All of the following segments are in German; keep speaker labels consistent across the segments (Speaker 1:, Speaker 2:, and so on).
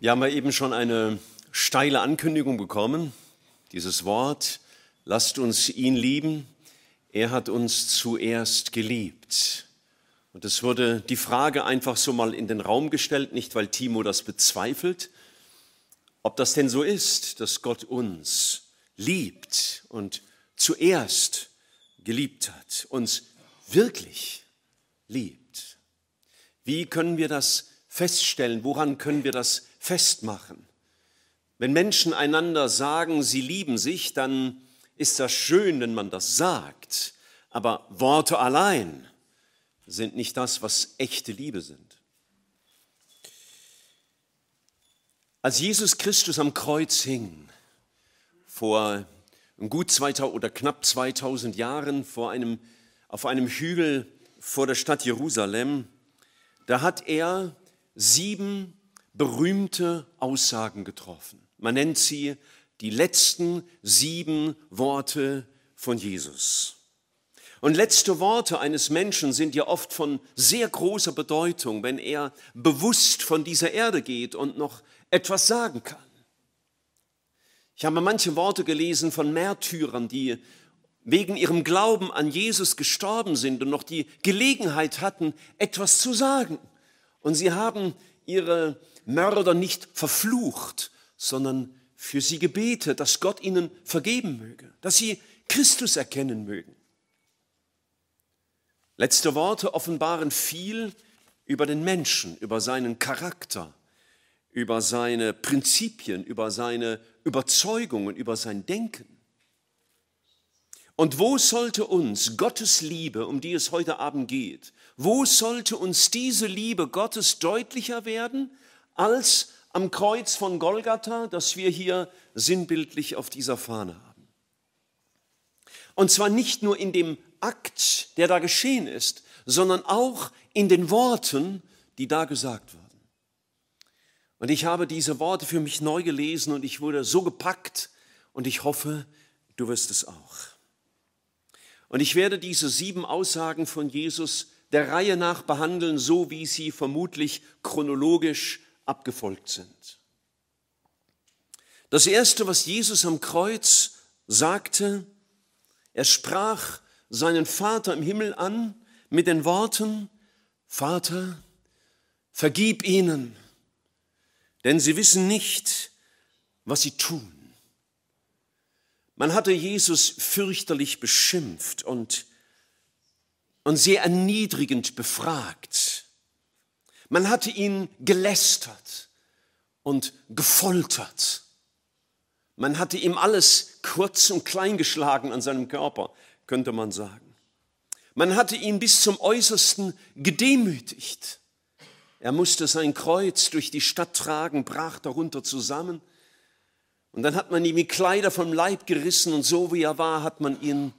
Speaker 1: Ja, haben wir eben schon eine steile Ankündigung bekommen. Dieses Wort, lasst uns ihn lieben. Er hat uns zuerst geliebt. Und es wurde die Frage einfach so mal in den Raum gestellt, nicht weil Timo das bezweifelt, ob das denn so ist, dass Gott uns liebt und zuerst geliebt hat, uns wirklich liebt. Wie können wir das feststellen? Woran können wir das feststellen? festmachen. Wenn Menschen einander sagen, sie lieben sich, dann ist das schön, wenn man das sagt. Aber Worte allein sind nicht das, was echte Liebe sind. Als Jesus Christus am Kreuz hing, vor gut 2000 oder knapp 2000 Jahren vor einem, auf einem Hügel vor der Stadt Jerusalem, da hat er sieben berühmte Aussagen getroffen. Man nennt sie die letzten sieben Worte von Jesus. Und letzte Worte eines Menschen sind ja oft von sehr großer Bedeutung, wenn er bewusst von dieser Erde geht und noch etwas sagen kann. Ich habe manche Worte gelesen von Märtyrern, die wegen ihrem Glauben an Jesus gestorben sind und noch die Gelegenheit hatten, etwas zu sagen. Und sie haben ihre Mörder nicht verflucht, sondern für sie gebetet, dass Gott ihnen vergeben möge, dass sie Christus erkennen mögen. Letzte Worte offenbaren viel über den Menschen, über seinen Charakter, über seine Prinzipien, über seine Überzeugungen, über sein Denken. Und wo sollte uns Gottes Liebe, um die es heute Abend geht, wo sollte uns diese Liebe Gottes deutlicher werden als am Kreuz von Golgatha, das wir hier sinnbildlich auf dieser Fahne haben. Und zwar nicht nur in dem Akt, der da geschehen ist, sondern auch in den Worten, die da gesagt wurden. Und ich habe diese Worte für mich neu gelesen und ich wurde so gepackt und ich hoffe, du wirst es auch. Und ich werde diese sieben Aussagen von Jesus der Reihe nach behandeln, so wie sie vermutlich chronologisch abgefolgt sind. Das Erste, was Jesus am Kreuz sagte, er sprach seinen Vater im Himmel an mit den Worten, Vater, vergib ihnen, denn sie wissen nicht, was sie tun. Man hatte Jesus fürchterlich beschimpft und, und sehr erniedrigend befragt. Man hatte ihn gelästert und gefoltert. Man hatte ihm alles kurz und klein geschlagen an seinem Körper, könnte man sagen. Man hatte ihn bis zum Äußersten gedemütigt. Er musste sein Kreuz durch die Stadt tragen, brach darunter zusammen. Und dann hat man ihm die Kleider vom Leib gerissen und so wie er war, hat man ihn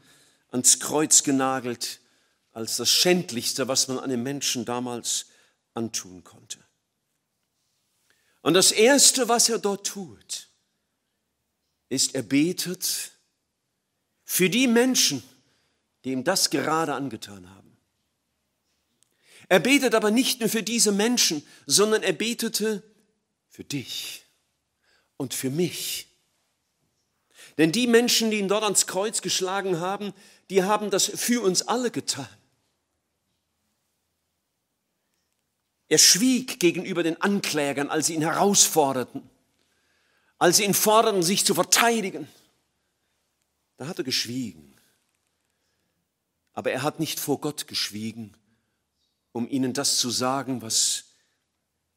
Speaker 1: ans Kreuz genagelt als das Schändlichste, was man einem Menschen damals antun konnte. Und das Erste, was er dort tut, ist, er betet für die Menschen, die ihm das gerade angetan haben. Er betet aber nicht nur für diese Menschen, sondern er betete für dich und für mich. Denn die Menschen, die ihn dort ans Kreuz geschlagen haben, die haben das für uns alle getan. Er schwieg gegenüber den Anklägern, als sie ihn herausforderten, als sie ihn forderten, sich zu verteidigen. Da hat er geschwiegen. Aber er hat nicht vor Gott geschwiegen, um ihnen das zu sagen, was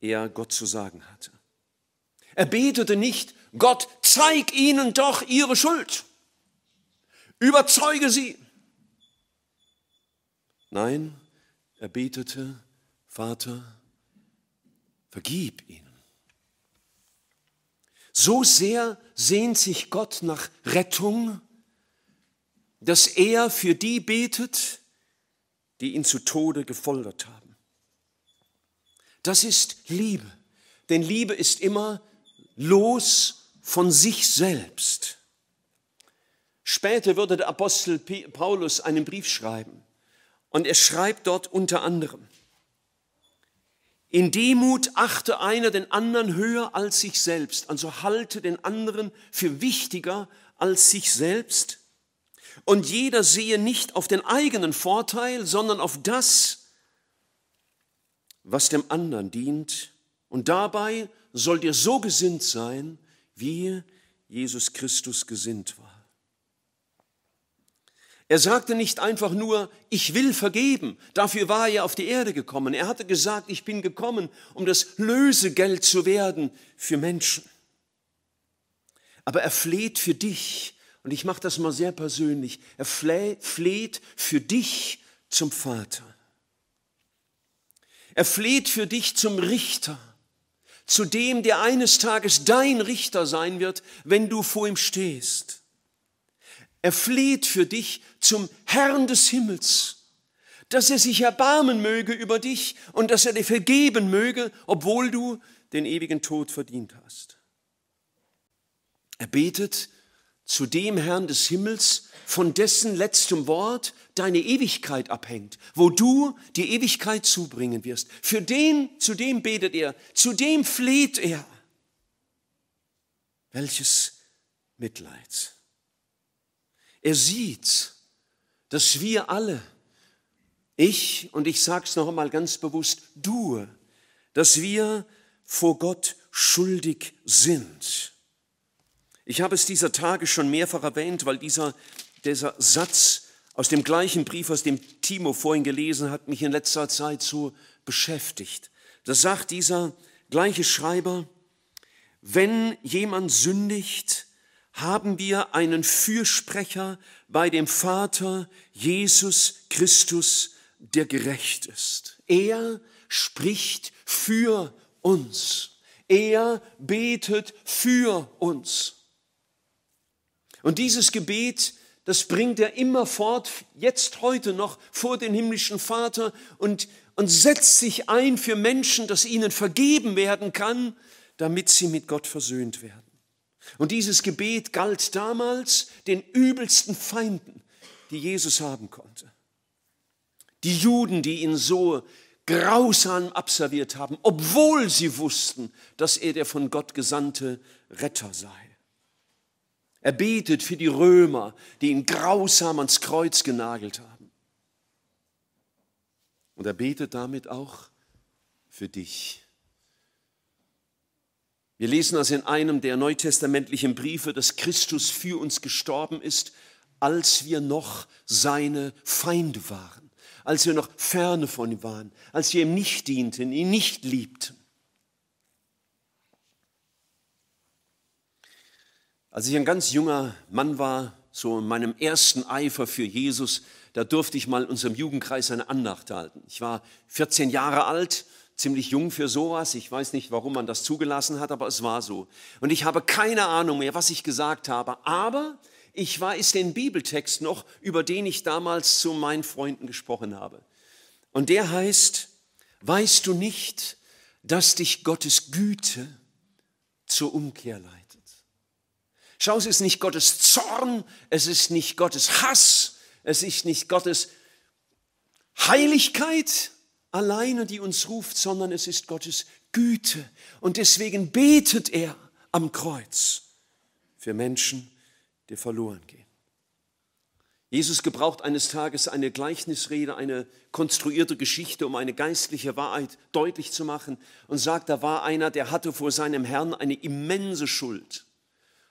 Speaker 1: er Gott zu sagen hatte. Er betete nicht, Gott, zeig ihnen doch ihre Schuld. Überzeuge sie. Nein, er betete, Vater, Vergib ihnen. So sehr sehnt sich Gott nach Rettung, dass er für die betet, die ihn zu Tode gefoltert haben. Das ist Liebe, denn Liebe ist immer los von sich selbst. Später würde der Apostel Paulus einen Brief schreiben und er schreibt dort unter anderem, in Demut achte einer den anderen höher als sich selbst, also halte den anderen für wichtiger als sich selbst. Und jeder sehe nicht auf den eigenen Vorteil, sondern auf das, was dem anderen dient. Und dabei sollt ihr so gesinnt sein, wie Jesus Christus gesinnt war. Er sagte nicht einfach nur, ich will vergeben. Dafür war er auf die Erde gekommen. Er hatte gesagt, ich bin gekommen, um das Lösegeld zu werden für Menschen. Aber er fleht für dich, und ich mache das mal sehr persönlich, er fleht für dich zum Vater. Er fleht für dich zum Richter, zu dem, der eines Tages dein Richter sein wird, wenn du vor ihm stehst. Er fleht für dich zum Herrn des Himmels, dass er sich erbarmen möge über dich und dass er dir vergeben möge, obwohl du den ewigen Tod verdient hast. Er betet zu dem Herrn des Himmels, von dessen letztem Wort deine Ewigkeit abhängt, wo du die Ewigkeit zubringen wirst. Für den, zu dem betet er, zu dem fleht er. Welches Mitleid. Er sieht, dass wir alle, ich und ich sage es noch einmal ganz bewusst, du, dass wir vor Gott schuldig sind. Ich habe es dieser Tage schon mehrfach erwähnt, weil dieser, dieser Satz aus dem gleichen Brief, aus dem Timo vorhin gelesen hat, mich in letzter Zeit so beschäftigt. Da sagt dieser gleiche Schreiber, wenn jemand sündigt, haben wir einen Fürsprecher bei dem Vater Jesus Christus, der gerecht ist. Er spricht für uns. Er betet für uns. Und dieses Gebet, das bringt er immerfort, jetzt heute noch vor den himmlischen Vater und, und setzt sich ein für Menschen, dass ihnen vergeben werden kann, damit sie mit Gott versöhnt werden. Und dieses Gebet galt damals den übelsten Feinden, die Jesus haben konnte. Die Juden, die ihn so grausam abserviert haben, obwohl sie wussten, dass er der von Gott gesandte Retter sei. Er betet für die Römer, die ihn grausam ans Kreuz genagelt haben. Und er betet damit auch für dich. Wir lesen das in einem der neutestamentlichen Briefe, dass Christus für uns gestorben ist, als wir noch seine Feinde waren, als wir noch ferne von ihm waren, als wir ihm nicht dienten, ihn nicht liebten. Als ich ein ganz junger Mann war, so in meinem ersten Eifer für Jesus, da durfte ich mal in unserem Jugendkreis eine Andacht halten. Ich war 14 Jahre alt ziemlich jung für sowas. Ich weiß nicht, warum man das zugelassen hat, aber es war so. Und ich habe keine Ahnung mehr, was ich gesagt habe. Aber ich weiß den Bibeltext noch, über den ich damals zu meinen Freunden gesprochen habe. Und der heißt, weißt du nicht, dass dich Gottes Güte zur Umkehr leitet? Schau, es ist nicht Gottes Zorn, es ist nicht Gottes Hass, es ist nicht Gottes Heiligkeit, alleine, die uns ruft, sondern es ist Gottes Güte. Und deswegen betet er am Kreuz für Menschen, die verloren gehen. Jesus gebraucht eines Tages eine Gleichnisrede, eine konstruierte Geschichte, um eine geistliche Wahrheit deutlich zu machen und sagt, da war einer, der hatte vor seinem Herrn eine immense Schuld.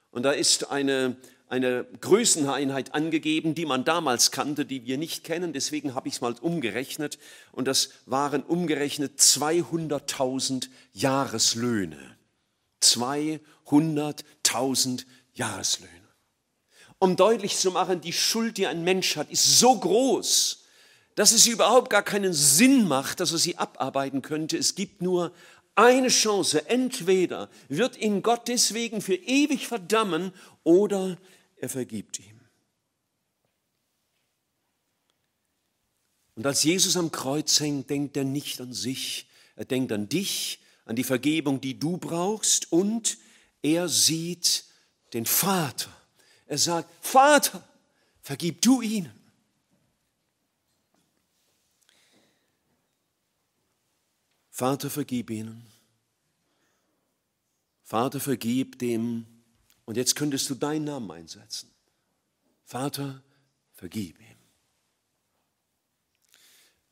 Speaker 1: Und da ist eine, eine Größeneinheit angegeben, die man damals kannte, die wir nicht kennen. Deswegen habe ich es mal umgerechnet. Und das waren umgerechnet 200.000 Jahreslöhne. 200.000 Jahreslöhne. Um deutlich zu machen, die Schuld, die ein Mensch hat, ist so groß, dass es überhaupt gar keinen Sinn macht, dass er sie abarbeiten könnte. Es gibt nur eine Chance. Entweder wird ihn Gott deswegen für ewig verdammen oder er vergibt ihm. Und als Jesus am Kreuz hängt, denkt er nicht an sich, er denkt an dich, an die Vergebung, die du brauchst und er sieht den Vater. Er sagt, Vater, vergib du ihnen. Vater, vergib ihnen. Vater, vergib dem und jetzt könntest du deinen Namen einsetzen. Vater, vergib ihm.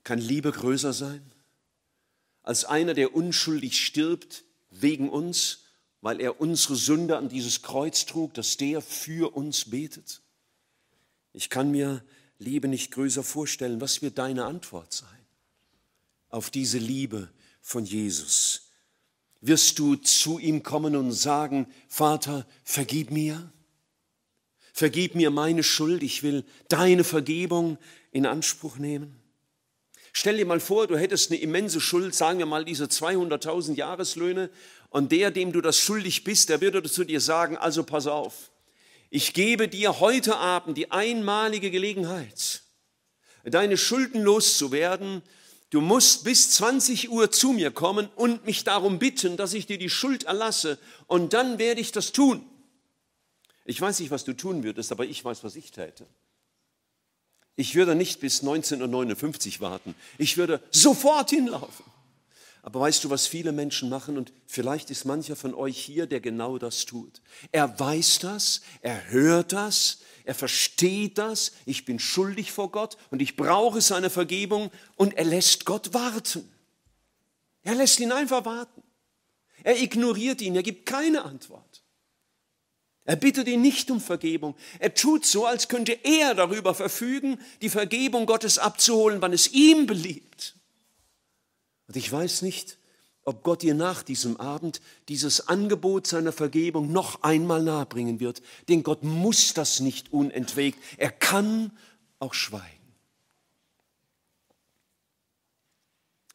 Speaker 1: Kann Liebe größer sein als einer, der unschuldig stirbt wegen uns, weil er unsere Sünde an dieses Kreuz trug, dass der für uns betet? Ich kann mir Liebe nicht größer vorstellen. Was wird deine Antwort sein auf diese Liebe von Jesus? wirst du zu ihm kommen und sagen, Vater, vergib mir, vergib mir meine Schuld, ich will deine Vergebung in Anspruch nehmen. Stell dir mal vor, du hättest eine immense Schuld, sagen wir mal diese 200.000 Jahreslöhne, und der, dem du das schuldig bist, der würde zu dir sagen, also pass auf, ich gebe dir heute Abend die einmalige Gelegenheit, deine Schulden loszuwerden du musst bis 20 Uhr zu mir kommen und mich darum bitten, dass ich dir die Schuld erlasse und dann werde ich das tun. Ich weiß nicht, was du tun würdest, aber ich weiß, was ich täte. Ich würde nicht bis 19.59 Uhr warten. Ich würde sofort hinlaufen. Aber weißt du, was viele Menschen machen? Und vielleicht ist mancher von euch hier, der genau das tut. Er weiß das, er hört das, er versteht das, ich bin schuldig vor Gott und ich brauche seine Vergebung und er lässt Gott warten. Er lässt ihn einfach warten. Er ignoriert ihn, er gibt keine Antwort. Er bittet ihn nicht um Vergebung. Er tut so, als könnte er darüber verfügen, die Vergebung Gottes abzuholen, wann es ihm beliebt. Und ich weiß nicht, ob Gott dir nach diesem Abend dieses Angebot seiner Vergebung noch einmal nahebringen wird. Denn Gott muss das nicht unentwegt. Er kann auch schweigen.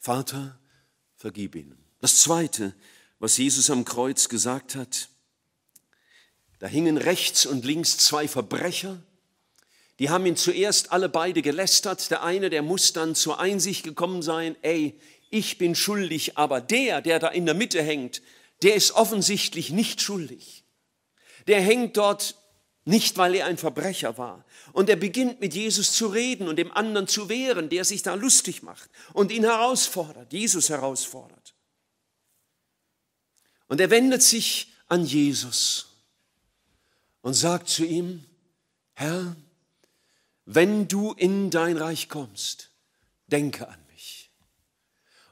Speaker 1: Vater, vergib ihnen. Das Zweite, was Jesus am Kreuz gesagt hat, da hingen rechts und links zwei Verbrecher. Die haben ihn zuerst alle beide gelästert. Der eine, der muss dann zur Einsicht gekommen sein, ey, ich bin schuldig, aber der, der da in der Mitte hängt, der ist offensichtlich nicht schuldig. Der hängt dort nicht, weil er ein Verbrecher war. Und er beginnt mit Jesus zu reden und dem anderen zu wehren, der sich da lustig macht und ihn herausfordert, Jesus herausfordert. Und er wendet sich an Jesus und sagt zu ihm, Herr, wenn du in dein Reich kommst, denke an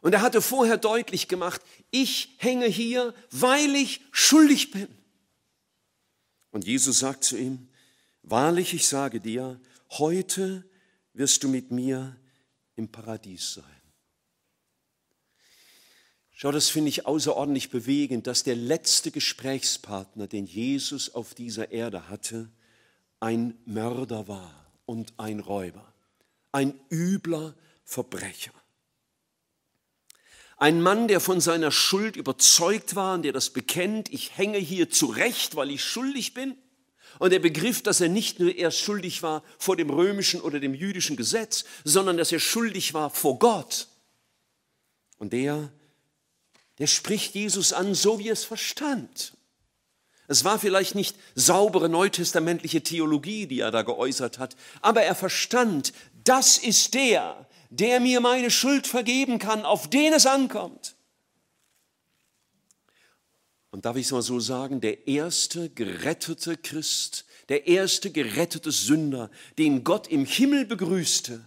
Speaker 1: und er hatte vorher deutlich gemacht, ich hänge hier, weil ich schuldig bin. Und Jesus sagt zu ihm, wahrlich, ich sage dir, heute wirst du mit mir im Paradies sein. Schau, das finde ich außerordentlich bewegend, dass der letzte Gesprächspartner, den Jesus auf dieser Erde hatte, ein Mörder war und ein Räuber, ein übler Verbrecher. Ein Mann, der von seiner Schuld überzeugt war und der das bekennt, ich hänge hier zurecht, weil ich schuldig bin. Und er begriff, dass er nicht nur erst schuldig war vor dem römischen oder dem jüdischen Gesetz, sondern dass er schuldig war vor Gott. Und der, der spricht Jesus an, so wie er es verstand. Es war vielleicht nicht saubere neutestamentliche Theologie, die er da geäußert hat, aber er verstand, das ist der, der mir meine Schuld vergeben kann, auf den es ankommt. Und darf ich es mal so sagen, der erste gerettete Christ, der erste gerettete Sünder, den Gott im Himmel begrüßte,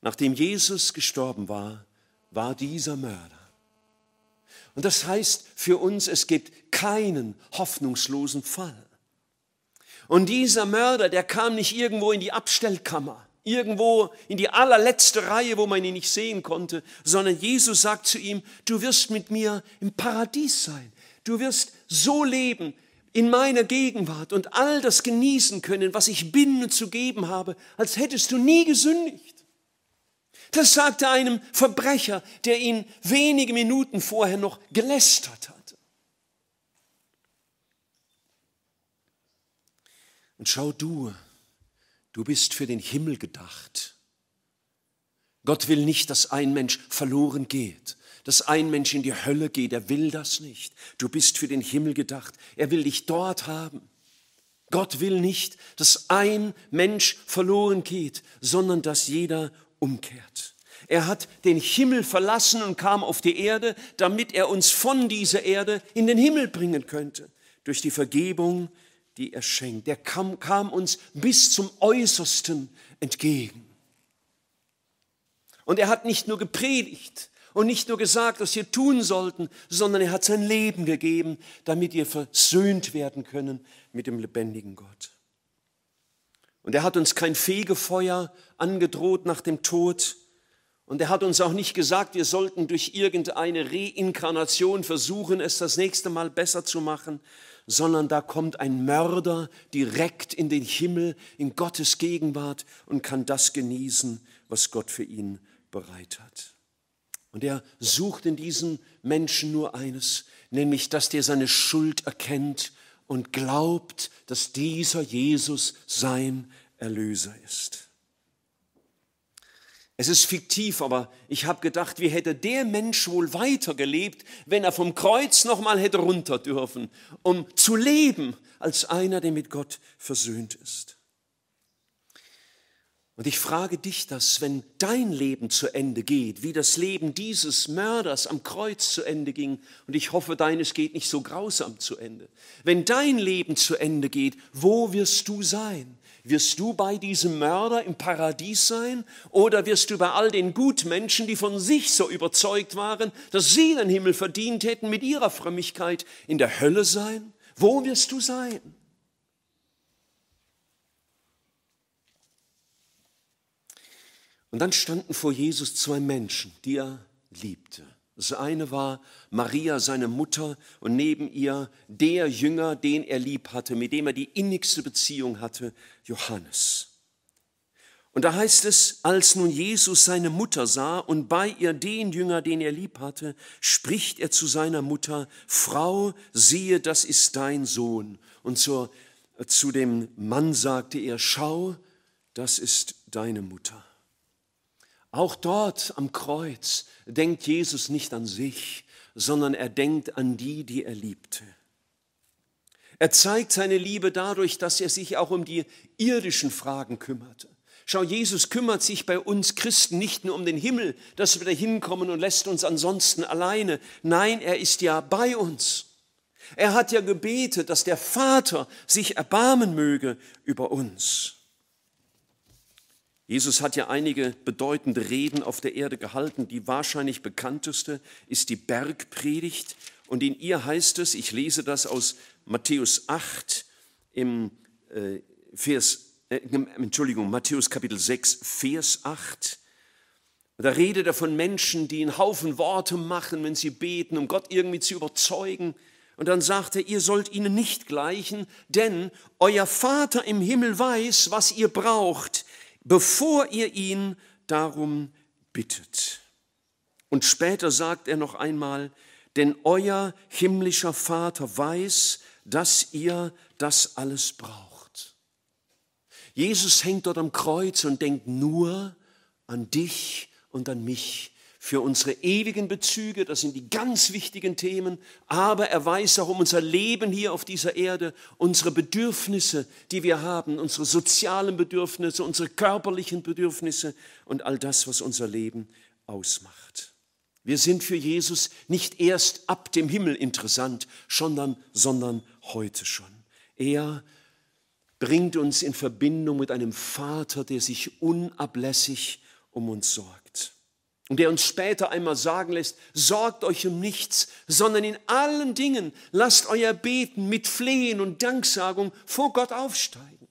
Speaker 1: nachdem Jesus gestorben war, war dieser Mörder. Und das heißt für uns, es gibt keinen hoffnungslosen Fall. Und dieser Mörder, der kam nicht irgendwo in die Abstellkammer, irgendwo in die allerletzte Reihe, wo man ihn nicht sehen konnte, sondern Jesus sagt zu ihm, du wirst mit mir im Paradies sein. Du wirst so leben in meiner Gegenwart und all das genießen können, was ich bin und zu geben habe, als hättest du nie gesündigt. Das sagte einem Verbrecher, der ihn wenige Minuten vorher noch gelästert hatte. Und schau du Du bist für den Himmel gedacht. Gott will nicht, dass ein Mensch verloren geht, dass ein Mensch in die Hölle geht. Er will das nicht. Du bist für den Himmel gedacht. Er will dich dort haben. Gott will nicht, dass ein Mensch verloren geht, sondern dass jeder umkehrt. Er hat den Himmel verlassen und kam auf die Erde, damit er uns von dieser Erde in den Himmel bringen könnte, durch die Vergebung die er schenkt. Der kam, kam uns bis zum Äußersten entgegen. Und er hat nicht nur gepredigt und nicht nur gesagt, was wir tun sollten, sondern er hat sein Leben gegeben, damit wir versöhnt werden können mit dem lebendigen Gott. Und er hat uns kein Fegefeuer angedroht nach dem Tod. Und er hat uns auch nicht gesagt, wir sollten durch irgendeine Reinkarnation versuchen, es das nächste Mal besser zu machen, sondern da kommt ein Mörder direkt in den Himmel, in Gottes Gegenwart und kann das genießen, was Gott für ihn bereit hat. Und er sucht in diesem Menschen nur eines, nämlich dass der seine Schuld erkennt und glaubt, dass dieser Jesus sein Erlöser ist. Es ist fiktiv, aber ich habe gedacht, wie hätte der Mensch wohl weitergelebt, wenn er vom Kreuz nochmal hätte runter dürfen, um zu leben als einer, der mit Gott versöhnt ist. Und ich frage dich das, wenn dein Leben zu Ende geht, wie das Leben dieses Mörders am Kreuz zu Ende ging, und ich hoffe, deines geht nicht so grausam zu Ende. Wenn dein Leben zu Ende geht, wo wirst du sein? Wirst du bei diesem Mörder im Paradies sein oder wirst du bei all den Gutmenschen, die von sich so überzeugt waren, dass sie den Himmel verdient hätten, mit ihrer Frömmigkeit in der Hölle sein? Wo wirst du sein? Und dann standen vor Jesus zwei Menschen, die er liebte. Das eine war Maria, seine Mutter, und neben ihr der Jünger, den er lieb hatte, mit dem er die innigste Beziehung hatte, Johannes. Und da heißt es, als nun Jesus seine Mutter sah und bei ihr den Jünger, den er lieb hatte, spricht er zu seiner Mutter, Frau, siehe, das ist dein Sohn. Und zur, äh, zu dem Mann sagte er, schau, das ist deine Mutter. Auch dort am Kreuz denkt Jesus nicht an sich, sondern er denkt an die, die er liebte. Er zeigt seine Liebe dadurch, dass er sich auch um die irdischen Fragen kümmerte. Schau, Jesus kümmert sich bei uns Christen nicht nur um den Himmel, dass wir da hinkommen und lässt uns ansonsten alleine. Nein, er ist ja bei uns. Er hat ja gebetet, dass der Vater sich erbarmen möge über uns. Jesus hat ja einige bedeutende Reden auf der Erde gehalten. Die wahrscheinlich bekannteste ist die Bergpredigt. Und in ihr heißt es, ich lese das aus Matthäus 8 im äh, Vers, äh, Entschuldigung, Matthäus Kapitel 6, Vers 8. Da redet er von Menschen, die einen Haufen Worte machen, wenn sie beten, um Gott irgendwie zu überzeugen. Und dann sagt er, ihr sollt ihnen nicht gleichen, denn euer Vater im Himmel weiß, was ihr braucht, bevor ihr ihn darum bittet. Und später sagt er noch einmal, denn euer himmlischer Vater weiß, dass ihr das alles braucht. Jesus hängt dort am Kreuz und denkt nur an dich und an mich für unsere ewigen Bezüge, das sind die ganz wichtigen Themen, aber er weiß auch um unser Leben hier auf dieser Erde, unsere Bedürfnisse, die wir haben, unsere sozialen Bedürfnisse, unsere körperlichen Bedürfnisse und all das, was unser Leben ausmacht. Wir sind für Jesus nicht erst ab dem Himmel interessant, sondern, sondern heute schon. Er bringt uns in Verbindung mit einem Vater, der sich unablässig um uns sorgt und der uns später einmal sagen lässt, sorgt euch um nichts, sondern in allen Dingen lasst euer Beten mit Flehen und Danksagung vor Gott aufsteigen.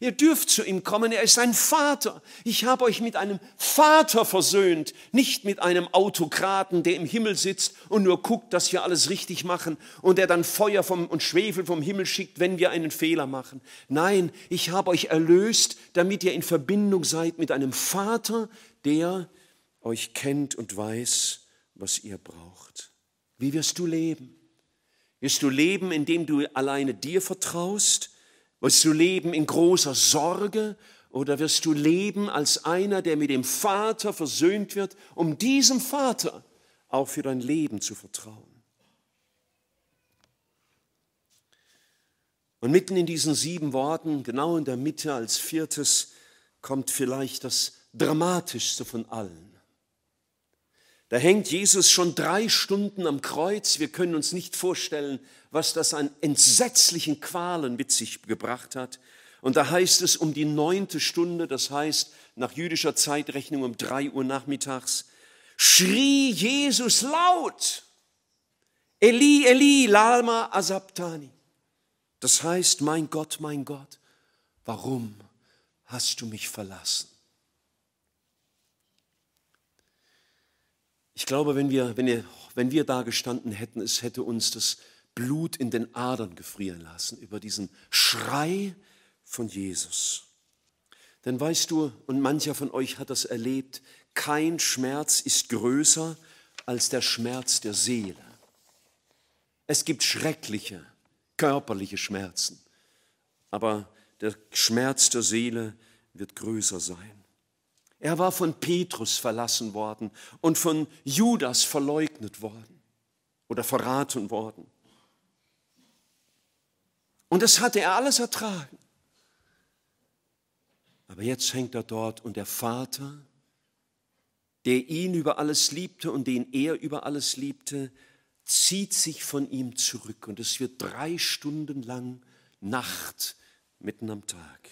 Speaker 1: Ihr dürft zu ihm kommen, er ist ein Vater. Ich habe euch mit einem Vater versöhnt, nicht mit einem Autokraten, der im Himmel sitzt und nur guckt, dass wir alles richtig machen und der dann Feuer vom, und Schwefel vom Himmel schickt, wenn wir einen Fehler machen. Nein, ich habe euch erlöst, damit ihr in Verbindung seid mit einem Vater, der euch kennt und weiß, was ihr braucht. Wie wirst du leben? Wirst du leben, indem du alleine dir vertraust? Wirst du leben in großer Sorge? Oder wirst du leben als einer, der mit dem Vater versöhnt wird, um diesem Vater auch für dein Leben zu vertrauen? Und mitten in diesen sieben Worten, genau in der Mitte als viertes, kommt vielleicht das Dramatischste von allen. Da hängt Jesus schon drei Stunden am Kreuz. Wir können uns nicht vorstellen, was das an entsetzlichen Qualen mit sich gebracht hat. Und da heißt es um die neunte Stunde, das heißt nach jüdischer Zeitrechnung um drei Uhr nachmittags, schrie Jesus laut, Eli, Eli, lama asabtani. Das heißt, mein Gott, mein Gott, warum hast du mich verlassen? Ich glaube, wenn wir, wenn, wir, wenn wir da gestanden hätten, es hätte uns das Blut in den Adern gefrieren lassen über diesen Schrei von Jesus. Denn weißt du, und mancher von euch hat das erlebt, kein Schmerz ist größer als der Schmerz der Seele. Es gibt schreckliche körperliche Schmerzen, aber der Schmerz der Seele wird größer sein. Er war von Petrus verlassen worden und von Judas verleugnet worden oder verraten worden. Und das hatte er alles ertragen. Aber jetzt hängt er dort und der Vater, der ihn über alles liebte und den er über alles liebte, zieht sich von ihm zurück. Und es wird drei Stunden lang Nacht mitten am Tag.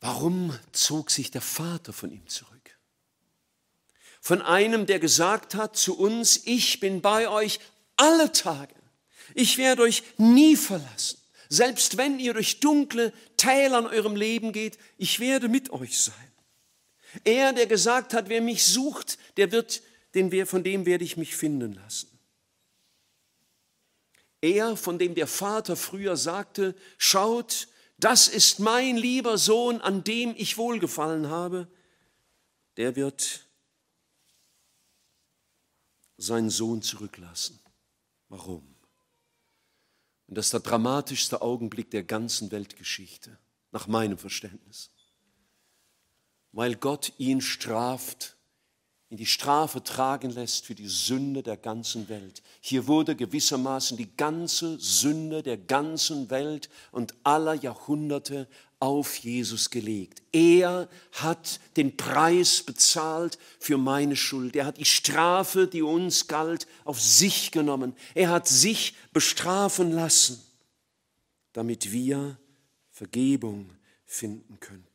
Speaker 1: Warum zog sich der Vater von ihm zurück? Von einem, der gesagt hat zu uns, ich bin bei euch alle Tage. Ich werde euch nie verlassen. Selbst wenn ihr durch dunkle Täler in eurem Leben geht, ich werde mit euch sein. Er, der gesagt hat, wer mich sucht, der wird, den, von dem werde ich mich finden lassen. Er, von dem der Vater früher sagte, schaut, das ist mein lieber Sohn, an dem ich wohlgefallen habe, der wird seinen Sohn zurücklassen. Warum? Und das ist der dramatischste Augenblick der ganzen Weltgeschichte, nach meinem Verständnis. Weil Gott ihn straft in die Strafe tragen lässt für die Sünde der ganzen Welt. Hier wurde gewissermaßen die ganze Sünde der ganzen Welt und aller Jahrhunderte auf Jesus gelegt. Er hat den Preis bezahlt für meine Schuld. Er hat die Strafe, die uns galt, auf sich genommen. Er hat sich bestrafen lassen, damit wir Vergebung finden können.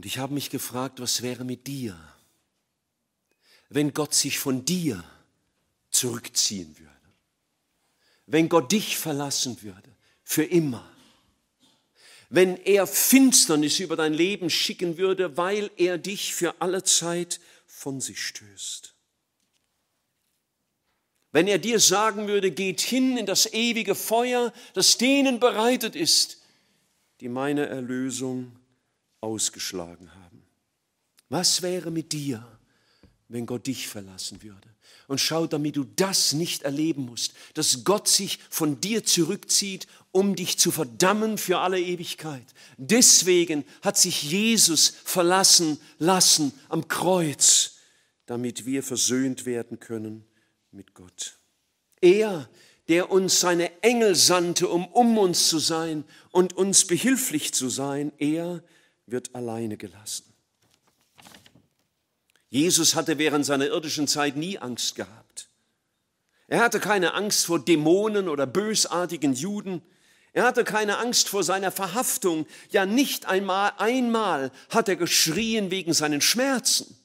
Speaker 1: Und ich habe mich gefragt, was wäre mit dir, wenn Gott sich von dir zurückziehen würde, wenn Gott dich verlassen würde, für immer, wenn er Finsternis über dein Leben schicken würde, weil er dich für alle Zeit von sich stößt. Wenn er dir sagen würde, geht hin in das ewige Feuer, das denen bereitet ist, die meine Erlösung ausgeschlagen haben. Was wäre mit dir, wenn Gott dich verlassen würde? Und schau, damit du das nicht erleben musst, dass Gott sich von dir zurückzieht, um dich zu verdammen für alle Ewigkeit. Deswegen hat sich Jesus verlassen lassen am Kreuz, damit wir versöhnt werden können mit Gott. Er, der uns seine Engel sandte, um um uns zu sein und uns behilflich zu sein, er, wird alleine gelassen. Jesus hatte während seiner irdischen Zeit nie Angst gehabt. Er hatte keine Angst vor Dämonen oder bösartigen Juden. Er hatte keine Angst vor seiner Verhaftung. Ja, nicht einmal, einmal hat er geschrien wegen seinen Schmerzen.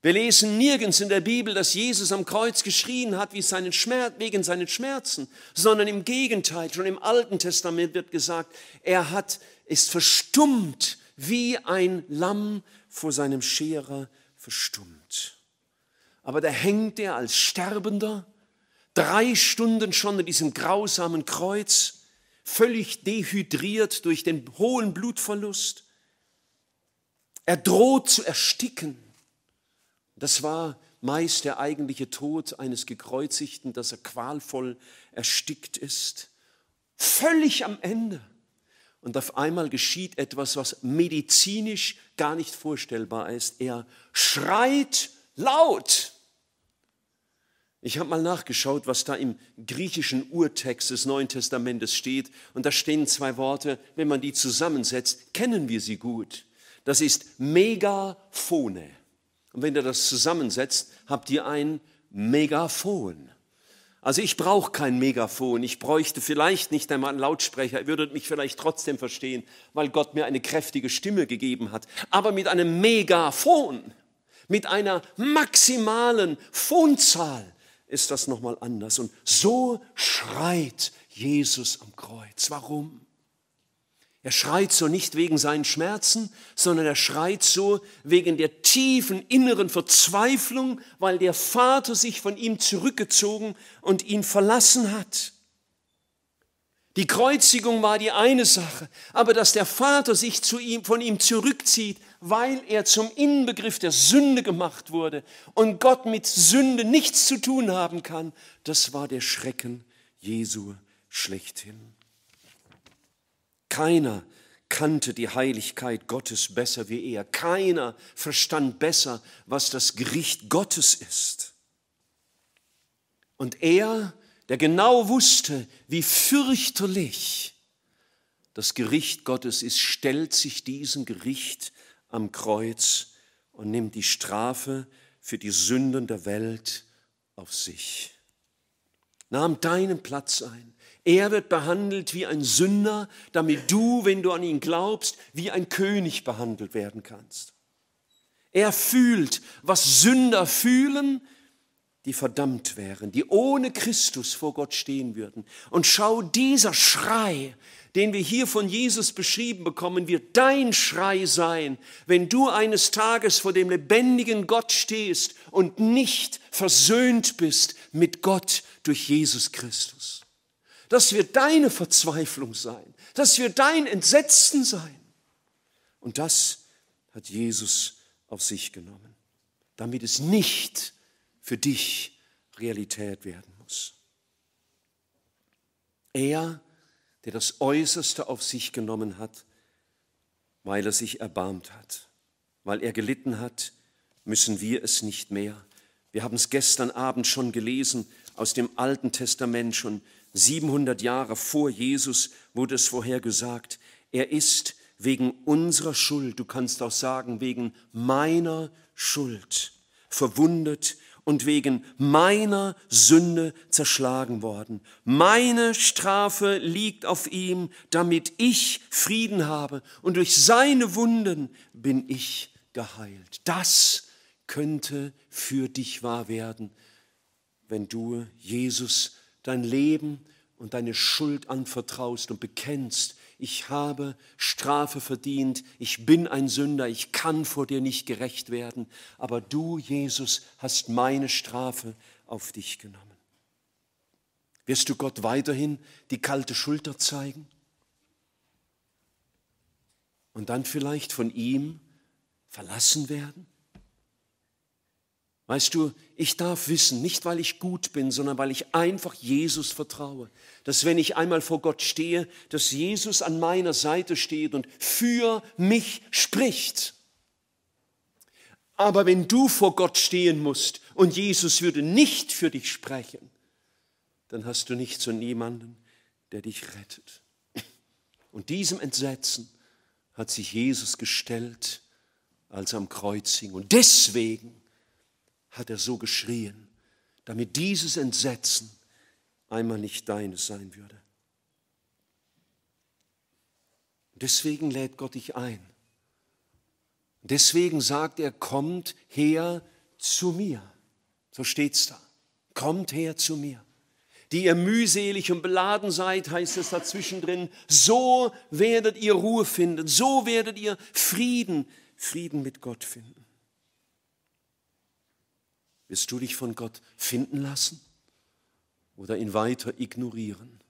Speaker 1: Wir lesen nirgends in der Bibel, dass Jesus am Kreuz geschrien hat wie seinen Schmerz, wegen seinen Schmerzen, sondern im Gegenteil, schon im Alten Testament wird gesagt, er hat, ist verstummt wie ein Lamm vor seinem Scherer verstummt. Aber da hängt er als Sterbender drei Stunden schon in diesem grausamen Kreuz, völlig dehydriert durch den hohen Blutverlust. Er droht zu ersticken. Das war meist der eigentliche Tod eines Gekreuzigten, dass er qualvoll erstickt ist. Völlig am Ende. Und auf einmal geschieht etwas, was medizinisch gar nicht vorstellbar ist. Er schreit laut. Ich habe mal nachgeschaut, was da im griechischen Urtext des Neuen Testamentes steht. Und da stehen zwei Worte, wenn man die zusammensetzt, kennen wir sie gut. Das ist Megaphone. Und wenn ihr das zusammensetzt, habt ihr ein Megaphon. Also ich brauche kein Megafon, ich bräuchte vielleicht nicht einmal einen Lautsprecher, ihr würdet mich vielleicht trotzdem verstehen, weil Gott mir eine kräftige Stimme gegeben hat. Aber mit einem Megafon, mit einer maximalen Fonzahl ist das nochmal anders. Und so schreit Jesus am Kreuz. Warum? Er schreit so nicht wegen seinen Schmerzen, sondern er schreit so wegen der tiefen inneren Verzweiflung, weil der Vater sich von ihm zurückgezogen und ihn verlassen hat. Die Kreuzigung war die eine Sache, aber dass der Vater sich zu ihm, von ihm zurückzieht, weil er zum Inbegriff der Sünde gemacht wurde und Gott mit Sünde nichts zu tun haben kann, das war der Schrecken Jesu schlechthin. Keiner kannte die Heiligkeit Gottes besser wie er. Keiner verstand besser, was das Gericht Gottes ist. Und er, der genau wusste, wie fürchterlich das Gericht Gottes ist, stellt sich diesem Gericht am Kreuz und nimmt die Strafe für die Sünden der Welt auf sich nahm deinen Platz ein, er wird behandelt wie ein Sünder, damit du, wenn du an ihn glaubst, wie ein König behandelt werden kannst. Er fühlt, was Sünder fühlen, die verdammt wären, die ohne Christus vor Gott stehen würden. Und schau, dieser Schrei, den wir hier von Jesus beschrieben bekommen, wird dein Schrei sein, wenn du eines Tages vor dem lebendigen Gott stehst und nicht versöhnt bist mit Gott durch Jesus Christus. Das wird deine Verzweiflung sein. Das wird dein Entsetzen sein. Und das hat Jesus auf sich genommen, damit es nicht für dich Realität werden muss. Er, der das Äußerste auf sich genommen hat, weil er sich erbarmt hat, weil er gelitten hat, müssen wir es nicht mehr. Wir haben es gestern Abend schon gelesen, aus dem Alten Testament schon 700 Jahre vor Jesus wurde es vorhergesagt, er ist wegen unserer Schuld, du kannst auch sagen wegen meiner Schuld, verwundet und wegen meiner Sünde zerschlagen worden. Meine Strafe liegt auf ihm, damit ich Frieden habe und durch seine Wunden bin ich geheilt. Das könnte für dich wahr werden, wenn du Jesus dein Leben und deine Schuld anvertraust und bekennst, ich habe Strafe verdient, ich bin ein Sünder, ich kann vor dir nicht gerecht werden, aber du, Jesus, hast meine Strafe auf dich genommen. Wirst du Gott weiterhin die kalte Schulter zeigen? Und dann vielleicht von ihm verlassen werden? Weißt du, ich darf wissen, nicht weil ich gut bin, sondern weil ich einfach Jesus vertraue, dass wenn ich einmal vor Gott stehe, dass Jesus an meiner Seite steht und für mich spricht. Aber wenn du vor Gott stehen musst und Jesus würde nicht für dich sprechen, dann hast du nicht so niemanden, der dich rettet. Und diesem Entsetzen hat sich Jesus gestellt, als am Kreuz hing. Und deswegen hat er so geschrien, damit dieses Entsetzen einmal nicht deines sein würde. Deswegen lädt Gott dich ein. Deswegen sagt er, kommt her zu mir. So steht's da. Kommt her zu mir. Die ihr mühselig und beladen seid, heißt es dazwischendrin, so werdet ihr Ruhe finden, so werdet ihr Frieden, Frieden mit Gott finden. Wirst du dich von Gott finden lassen oder ihn weiter ignorieren?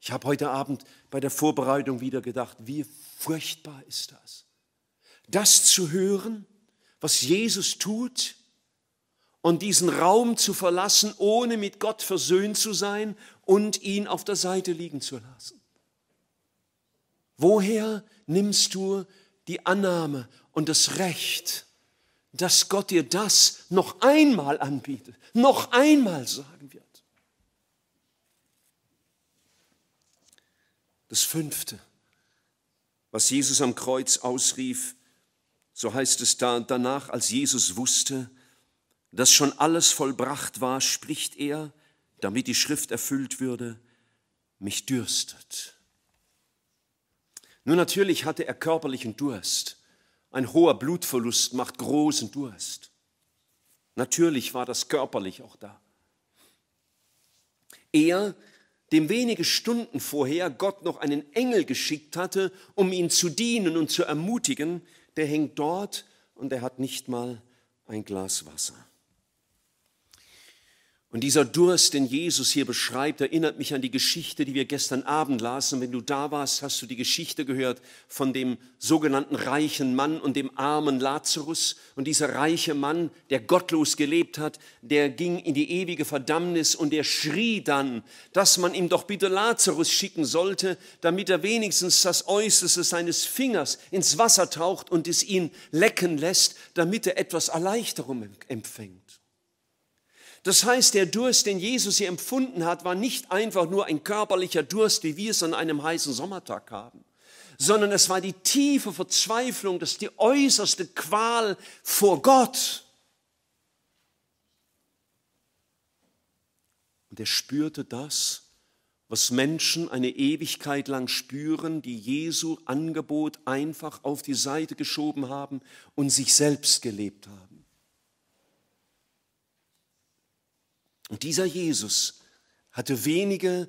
Speaker 1: Ich habe heute Abend bei der Vorbereitung wieder gedacht, wie furchtbar ist das? Das zu hören, was Jesus tut und diesen Raum zu verlassen, ohne mit Gott versöhnt zu sein und ihn auf der Seite liegen zu lassen. Woher nimmst du die Annahme und das Recht, dass Gott dir das noch einmal anbietet, noch einmal sagen wird. Das fünfte, was Jesus am Kreuz ausrief, so heißt es da, danach, als Jesus wusste, dass schon alles vollbracht war, spricht er, damit die Schrift erfüllt würde, mich dürstet. Nur natürlich hatte er körperlichen Durst. Ein hoher Blutverlust macht großen Durst. Natürlich war das körperlich auch da. Er, dem wenige Stunden vorher Gott noch einen Engel geschickt hatte, um ihn zu dienen und zu ermutigen, der hängt dort und er hat nicht mal ein Glas Wasser. Und dieser Durst, den Jesus hier beschreibt, erinnert mich an die Geschichte, die wir gestern Abend lasen. Wenn du da warst, hast du die Geschichte gehört von dem sogenannten reichen Mann und dem armen Lazarus. Und dieser reiche Mann, der gottlos gelebt hat, der ging in die ewige Verdammnis und der schrie dann, dass man ihm doch bitte Lazarus schicken sollte, damit er wenigstens das Äußerste seines Fingers ins Wasser taucht und es ihn lecken lässt, damit er etwas Erleichterung empfängt. Das heißt, der Durst, den Jesus hier empfunden hat, war nicht einfach nur ein körperlicher Durst, wie wir es an einem heißen Sommertag haben, sondern es war die tiefe Verzweiflung, das die äußerste Qual vor Gott. Und er spürte das, was Menschen eine Ewigkeit lang spüren, die Jesu Angebot einfach auf die Seite geschoben haben und sich selbst gelebt haben. Und dieser Jesus hatte wenige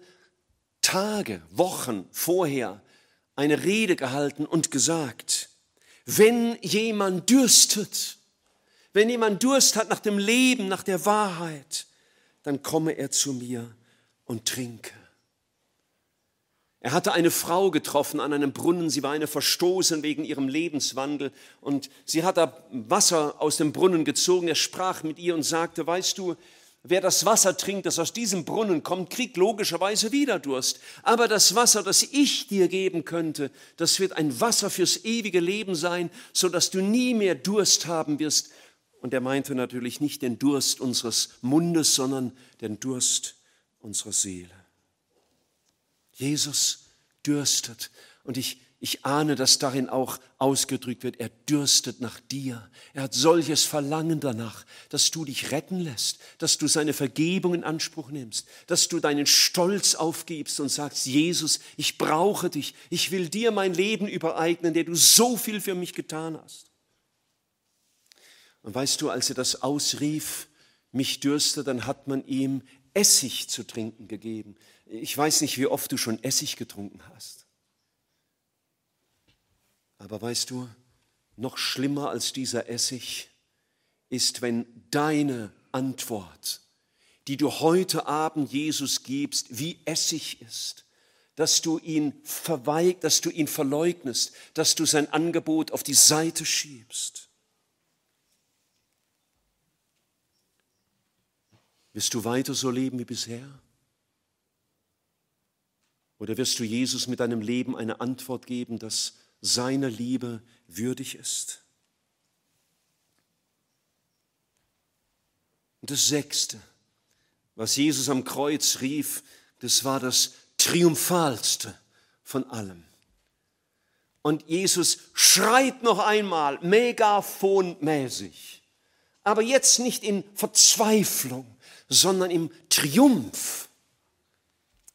Speaker 1: Tage, Wochen vorher eine Rede gehalten und gesagt, wenn jemand dürstet, wenn jemand Durst hat nach dem Leben, nach der Wahrheit, dann komme er zu mir und trinke. Er hatte eine Frau getroffen an einem Brunnen, sie war eine verstoßen wegen ihrem Lebenswandel und sie hat da Wasser aus dem Brunnen gezogen. Er sprach mit ihr und sagte, weißt du, Wer das Wasser trinkt, das aus diesem Brunnen kommt, kriegt logischerweise wieder Durst. Aber das Wasser, das ich dir geben könnte, das wird ein Wasser fürs ewige Leben sein, so dass du nie mehr Durst haben wirst. Und er meinte natürlich nicht den Durst unseres Mundes, sondern den Durst unserer Seele. Jesus dürstet. Und ich ich ahne, dass darin auch ausgedrückt wird, er dürstet nach dir. Er hat solches Verlangen danach, dass du dich retten lässt, dass du seine Vergebung in Anspruch nimmst, dass du deinen Stolz aufgibst und sagst, Jesus, ich brauche dich, ich will dir mein Leben übereignen, der du so viel für mich getan hast. Und weißt du, als er das ausrief, mich dürste, dann hat man ihm Essig zu trinken gegeben. Ich weiß nicht, wie oft du schon Essig getrunken hast. Aber weißt du, noch schlimmer als dieser Essig ist, wenn deine Antwort, die du heute Abend Jesus gibst, wie Essig ist, dass du ihn verweigt, dass du ihn verleugnest, dass du sein Angebot auf die Seite schiebst. Wirst du weiter so leben wie bisher? Oder wirst du Jesus mit deinem Leben eine Antwort geben, dass du seiner Liebe würdig ist. Und das Sechste, was Jesus am Kreuz rief, das war das Triumphalste von allem. Und Jesus schreit noch einmal, megaphonmäßig, aber jetzt nicht in Verzweiflung, sondern im Triumph.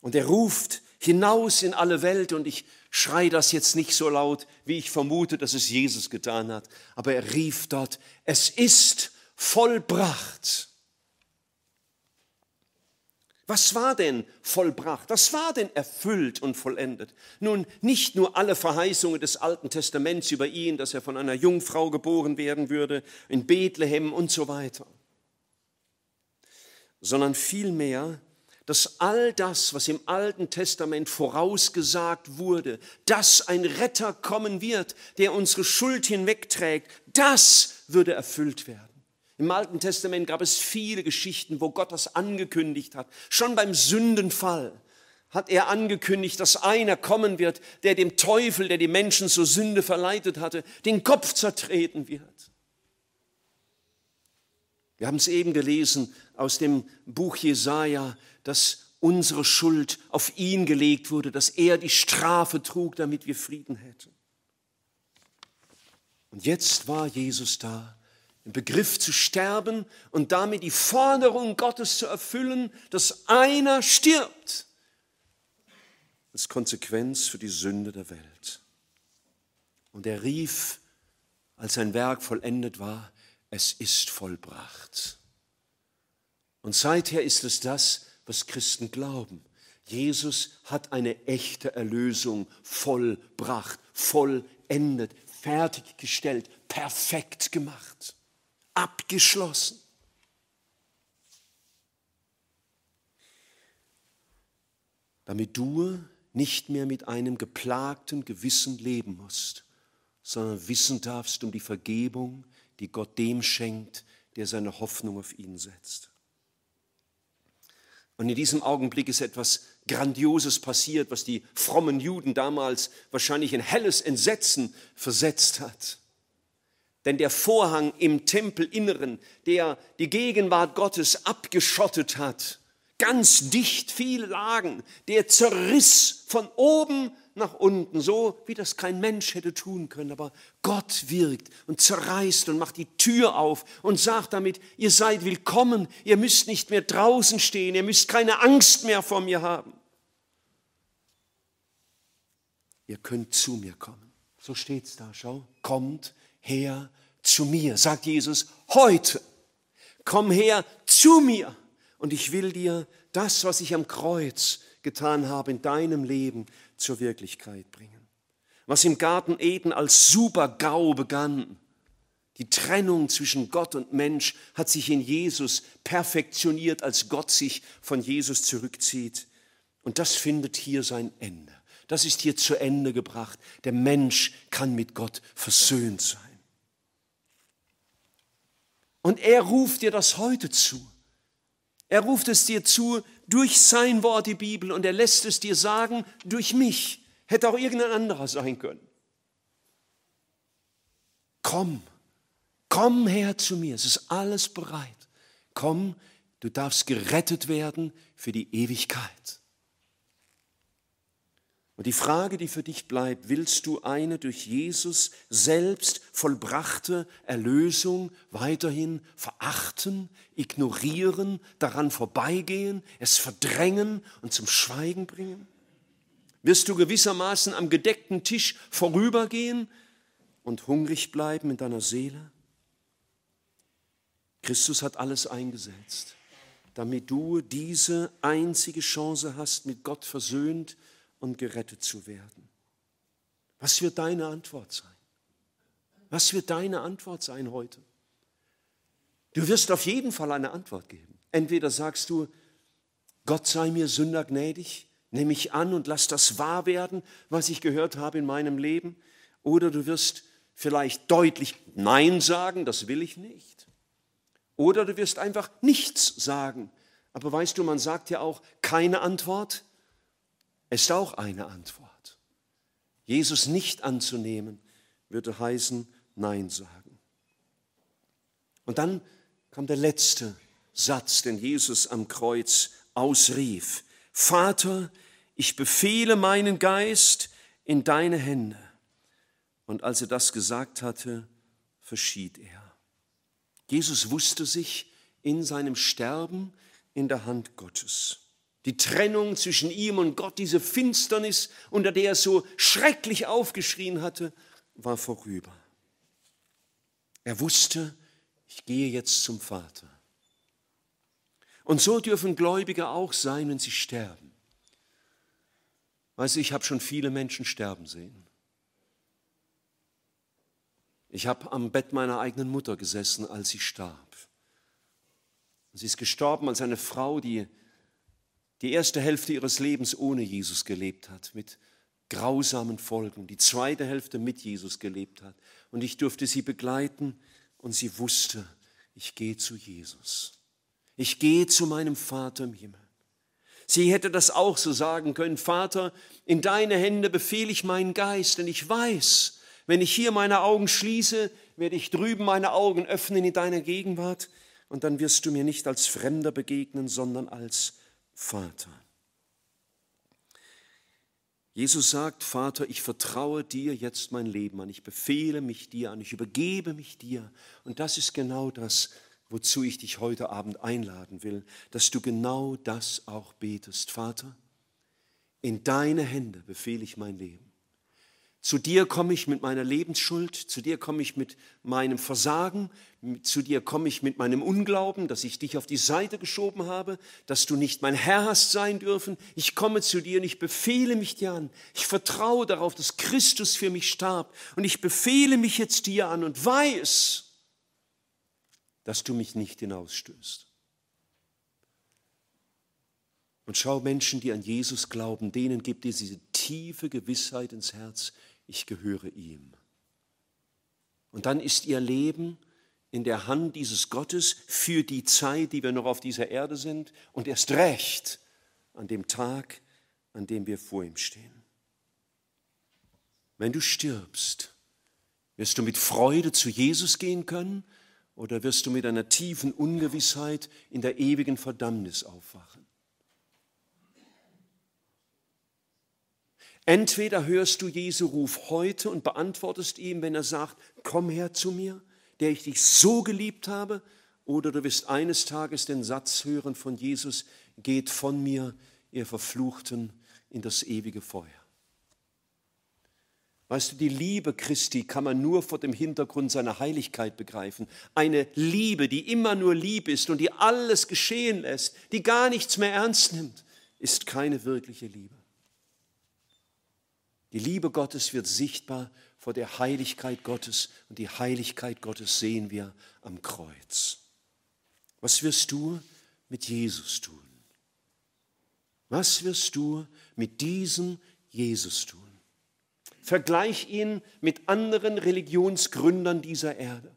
Speaker 1: Und er ruft hinaus in alle Welt und ich Schrei das jetzt nicht so laut, wie ich vermute, dass es Jesus getan hat. Aber er rief dort, es ist vollbracht. Was war denn vollbracht? Was war denn erfüllt und vollendet? Nun, nicht nur alle Verheißungen des Alten Testaments über ihn, dass er von einer Jungfrau geboren werden würde, in Bethlehem und so weiter, sondern vielmehr dass all das, was im Alten Testament vorausgesagt wurde, dass ein Retter kommen wird, der unsere Schuld hinwegträgt, das würde erfüllt werden. Im Alten Testament gab es viele Geschichten, wo Gott das angekündigt hat. Schon beim Sündenfall hat er angekündigt, dass einer kommen wird, der dem Teufel, der die Menschen zur Sünde verleitet hatte, den Kopf zertreten wird. Wir haben es eben gelesen aus dem Buch Jesaja dass unsere Schuld auf ihn gelegt wurde, dass er die Strafe trug, damit wir Frieden hätten. Und jetzt war Jesus da, im Begriff zu sterben und damit die Forderung Gottes zu erfüllen, dass einer stirbt, als Konsequenz für die Sünde der Welt. Und er rief, als sein Werk vollendet war, es ist vollbracht. Und seither ist es das, was Christen glauben. Jesus hat eine echte Erlösung vollbracht, vollendet, fertiggestellt, perfekt gemacht, abgeschlossen. Damit du nicht mehr mit einem geplagten Gewissen leben musst, sondern wissen darfst um die Vergebung, die Gott dem schenkt, der seine Hoffnung auf ihn setzt. Und in diesem Augenblick ist etwas Grandioses passiert, was die frommen Juden damals wahrscheinlich in helles Entsetzen versetzt hat. Denn der Vorhang im Tempelinneren, der die Gegenwart Gottes abgeschottet hat, ganz dicht, viele Lagen, der zerriss von oben nach unten, so wie das kein Mensch hätte tun können. Aber Gott wirkt und zerreißt und macht die Tür auf und sagt damit, ihr seid willkommen, ihr müsst nicht mehr draußen stehen, ihr müsst keine Angst mehr vor mir haben. Ihr könnt zu mir kommen. So steht es da, schau. Kommt her zu mir, sagt Jesus, heute. Komm her zu mir und ich will dir das, was ich am Kreuz getan habe in deinem Leben, zur Wirklichkeit bringen. Was im Garten Eden als Super-GAU begann, die Trennung zwischen Gott und Mensch hat sich in Jesus perfektioniert, als Gott sich von Jesus zurückzieht. Und das findet hier sein Ende. Das ist hier zu Ende gebracht. Der Mensch kann mit Gott versöhnt sein. Und er ruft dir das heute zu. Er ruft es dir zu durch sein Wort, die Bibel, und er lässt es dir sagen durch mich. Hätte auch irgendein anderer sein können. Komm, komm her zu mir, es ist alles bereit. Komm, du darfst gerettet werden für die Ewigkeit. Und die Frage, die für dich bleibt, willst du eine durch Jesus selbst vollbrachte Erlösung weiterhin verachten, ignorieren, daran vorbeigehen, es verdrängen und zum Schweigen bringen? Wirst du gewissermaßen am gedeckten Tisch vorübergehen und hungrig bleiben in deiner Seele? Christus hat alles eingesetzt, damit du diese einzige Chance hast, mit Gott versöhnt, und gerettet zu werden. Was wird deine Antwort sein? Was wird deine Antwort sein heute? Du wirst auf jeden Fall eine Antwort geben. Entweder sagst du, Gott sei mir Sünder gnädig, nehme ich an und lass das wahr werden, was ich gehört habe in meinem Leben. Oder du wirst vielleicht deutlich Nein sagen, das will ich nicht. Oder du wirst einfach nichts sagen. Aber weißt du, man sagt ja auch keine Antwort, ist auch eine Antwort. Jesus nicht anzunehmen, würde heißen, Nein sagen. Und dann kam der letzte Satz, den Jesus am Kreuz ausrief. Vater, ich befehle meinen Geist in deine Hände. Und als er das gesagt hatte, verschied er. Jesus wusste sich in seinem Sterben in der Hand Gottes die Trennung zwischen ihm und Gott, diese Finsternis, unter der er so schrecklich aufgeschrien hatte, war vorüber. Er wusste, ich gehe jetzt zum Vater. Und so dürfen Gläubige auch sein, wenn sie sterben. Weißt du, ich habe schon viele Menschen sterben sehen. Ich habe am Bett meiner eigenen Mutter gesessen, als sie starb. Sie ist gestorben als eine Frau, die die erste Hälfte ihres Lebens ohne Jesus gelebt hat, mit grausamen Folgen, die zweite Hälfte mit Jesus gelebt hat. Und ich durfte sie begleiten und sie wusste, ich gehe zu Jesus. Ich gehe zu meinem Vater im Himmel. Sie hätte das auch so sagen können, Vater, in deine Hände befehle ich meinen Geist, denn ich weiß, wenn ich hier meine Augen schließe, werde ich drüben meine Augen öffnen in deiner Gegenwart und dann wirst du mir nicht als Fremder begegnen, sondern als Vater. Jesus sagt, Vater, ich vertraue dir jetzt mein Leben an, ich befehle mich dir an, ich übergebe mich dir. Und das ist genau das, wozu ich dich heute Abend einladen will, dass du genau das auch betest. Vater, in deine Hände befehle ich mein Leben. Zu dir komme ich mit meiner Lebensschuld, zu dir komme ich mit meinem Versagen, zu dir komme ich mit meinem Unglauben, dass ich dich auf die Seite geschoben habe, dass du nicht mein Herr hast sein dürfen. Ich komme zu dir und ich befehle mich dir an. Ich vertraue darauf, dass Christus für mich starb und ich befehle mich jetzt dir an und weiß, dass du mich nicht hinausstößt. Und schau Menschen, die an Jesus glauben, denen gibt diese tiefe Gewissheit ins Herz, ich gehöre ihm. Und dann ist ihr Leben in der Hand dieses Gottes für die Zeit, die wir noch auf dieser Erde sind und erst recht an dem Tag, an dem wir vor ihm stehen. Wenn du stirbst, wirst du mit Freude zu Jesus gehen können oder wirst du mit einer tiefen Ungewissheit in der ewigen Verdammnis aufwachen? Entweder hörst du Jesu Ruf heute und beantwortest ihm, wenn er sagt, komm her zu mir, der ich dich so geliebt habe, oder du wirst eines Tages den Satz hören von Jesus, geht von mir, ihr Verfluchten, in das ewige Feuer. Weißt du, die Liebe Christi kann man nur vor dem Hintergrund seiner Heiligkeit begreifen. Eine Liebe, die immer nur lieb ist und die alles geschehen lässt, die gar nichts mehr ernst nimmt, ist keine wirkliche Liebe. Die Liebe Gottes wird sichtbar vor der Heiligkeit Gottes und die Heiligkeit Gottes sehen wir am Kreuz. Was wirst du mit Jesus tun? Was wirst du mit diesem Jesus tun? Vergleich ihn mit anderen Religionsgründern dieser Erde.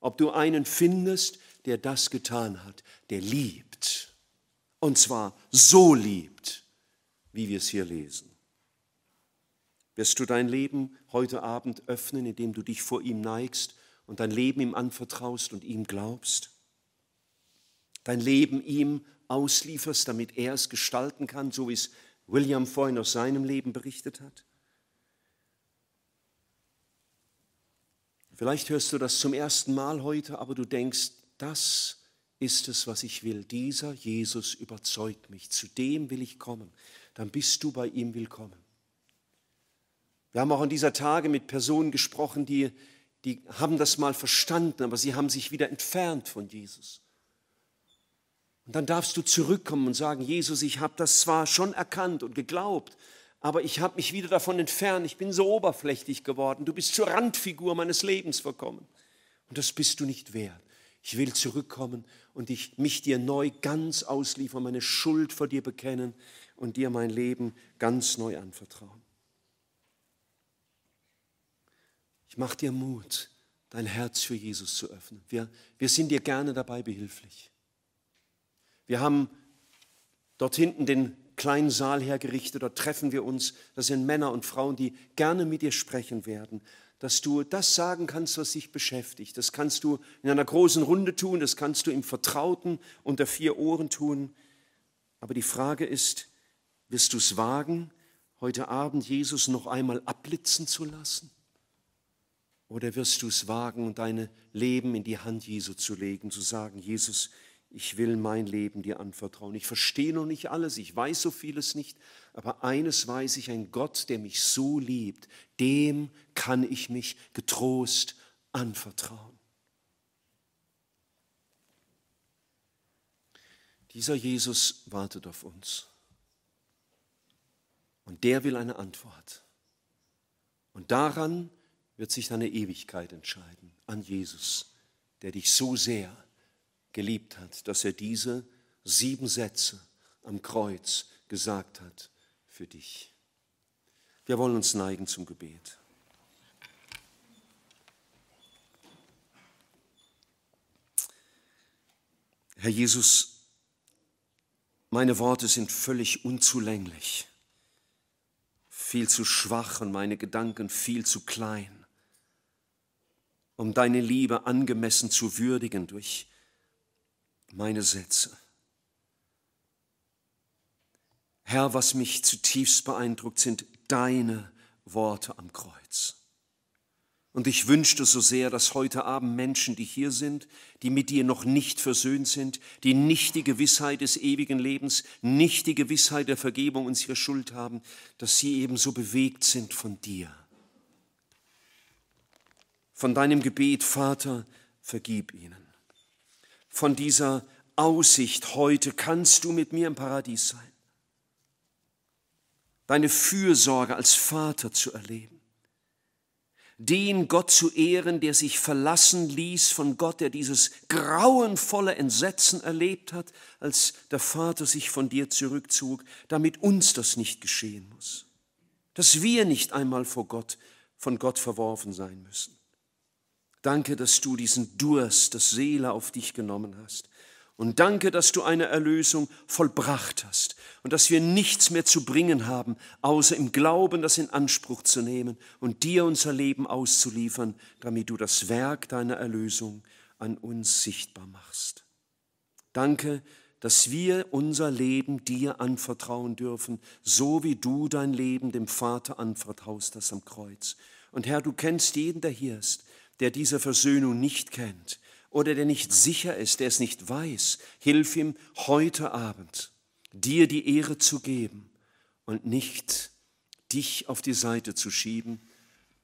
Speaker 1: Ob du einen findest, der das getan hat, der liebt. Und zwar so liebt, wie wir es hier lesen. Wirst du dein Leben heute Abend öffnen, indem du dich vor ihm neigst und dein Leben ihm anvertraust und ihm glaubst? Dein Leben ihm auslieferst, damit er es gestalten kann, so wie es William vorhin aus seinem Leben berichtet hat? Vielleicht hörst du das zum ersten Mal heute, aber du denkst, das ist es, was ich will. Dieser Jesus überzeugt mich. Zu dem will ich kommen. Dann bist du bei ihm willkommen. Wir haben auch in dieser Tage mit Personen gesprochen, die, die haben das mal verstanden, aber sie haben sich wieder entfernt von Jesus. Und dann darfst du zurückkommen und sagen, Jesus, ich habe das zwar schon erkannt und geglaubt, aber ich habe mich wieder davon entfernt, ich bin so oberflächlich geworden, du bist zur Randfigur meines Lebens verkommen. Und das bist du nicht wert. Ich will zurückkommen und ich, mich dir neu ganz ausliefern, meine Schuld vor dir bekennen und dir mein Leben ganz neu anvertrauen. mach dir Mut, dein Herz für Jesus zu öffnen. Wir, wir sind dir gerne dabei behilflich. Wir haben dort hinten den kleinen Saal hergerichtet, dort treffen wir uns. Das sind Männer und Frauen, die gerne mit dir sprechen werden, dass du das sagen kannst, was dich beschäftigt. Das kannst du in einer großen Runde tun, das kannst du im Vertrauten unter vier Ohren tun. Aber die Frage ist, wirst du es wagen, heute Abend Jesus noch einmal abblitzen zu lassen? Oder wirst du es wagen, dein Leben in die Hand Jesu zu legen, zu sagen, Jesus, ich will mein Leben dir anvertrauen. Ich verstehe noch nicht alles, ich weiß so vieles nicht, aber eines weiß ich, ein Gott, der mich so liebt, dem kann ich mich getrost anvertrauen. Dieser Jesus wartet auf uns und der will eine Antwort. Und daran wird sich deine Ewigkeit entscheiden an Jesus, der dich so sehr geliebt hat, dass er diese sieben Sätze am Kreuz gesagt hat für dich. Wir wollen uns neigen zum Gebet. Herr Jesus, meine Worte sind völlig unzulänglich, viel zu schwach und meine Gedanken viel zu klein um deine Liebe angemessen zu würdigen durch meine Sätze. Herr, was mich zutiefst beeindruckt, sind deine Worte am Kreuz. Und ich wünschte so sehr, dass heute Abend Menschen, die hier sind, die mit dir noch nicht versöhnt sind, die nicht die Gewissheit des ewigen Lebens, nicht die Gewissheit der Vergebung uns ihrer Schuld haben, dass sie ebenso bewegt sind von dir von deinem Gebet, Vater, vergib ihnen. Von dieser Aussicht heute kannst du mit mir im Paradies sein. Deine Fürsorge als Vater zu erleben. Den Gott zu ehren, der sich verlassen ließ von Gott, der dieses grauenvolle Entsetzen erlebt hat, als der Vater sich von dir zurückzog, damit uns das nicht geschehen muss. Dass wir nicht einmal vor Gott, von Gott verworfen sein müssen. Danke, dass du diesen Durst der Seele auf dich genommen hast. Und danke, dass du eine Erlösung vollbracht hast und dass wir nichts mehr zu bringen haben, außer im Glauben das in Anspruch zu nehmen und dir unser Leben auszuliefern, damit du das Werk deiner Erlösung an uns sichtbar machst. Danke, dass wir unser Leben dir anvertrauen dürfen, so wie du dein Leben dem Vater anvertraust hast am Kreuz. Und Herr, du kennst jeden, der hier ist der diese Versöhnung nicht kennt oder der nicht sicher ist, der es nicht weiß, hilf ihm heute Abend, dir die Ehre zu geben und nicht dich auf die Seite zu schieben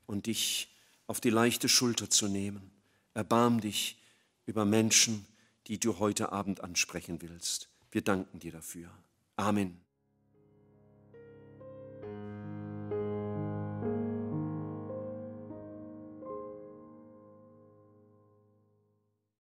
Speaker 1: und dich auf die leichte Schulter zu nehmen. Erbarm dich über Menschen, die du heute Abend ansprechen willst. Wir danken dir dafür. Amen.